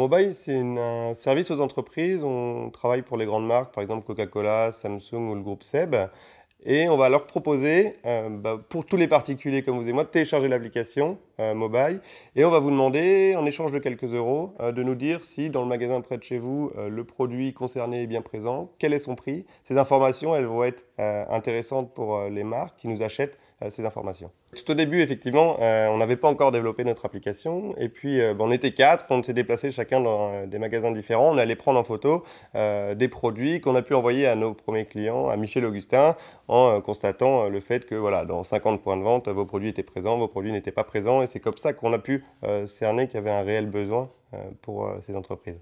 Mobile, c'est un service aux entreprises. On travaille pour les grandes marques, par exemple Coca-Cola, Samsung ou le groupe Seb. Et on va leur proposer, euh, bah, pour tous les particuliers comme vous et moi, de télécharger l'application euh, mobile. Et on va vous demander, en échange de quelques euros, euh, de nous dire si dans le magasin près de chez vous, le produit concerné est bien présent, quel est son prix. Ces informations, elles vont être intéressantes pour les marques qui nous achètent ces informations. Tout au début, effectivement, on n'avait pas encore développé notre application. Et puis, bah, on était quatre, on s'est déplacé chacun dans des magasins différents. On allait prendre en photo des produits qu'on a pu envoyer à nos premiers clients, à Michel Augustin en euh, constatant euh, le fait que voilà, dans 50 points de vente, vos produits étaient présents, vos produits n'étaient pas présents. Et c'est comme ça qu'on a pu euh, cerner qu'il y avait un réel besoin pour ces entreprises.